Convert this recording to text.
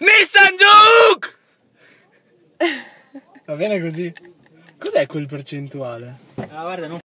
Mi Sanjuk! Va bene così? Cos'è quel percentuale? Ah, guarda, non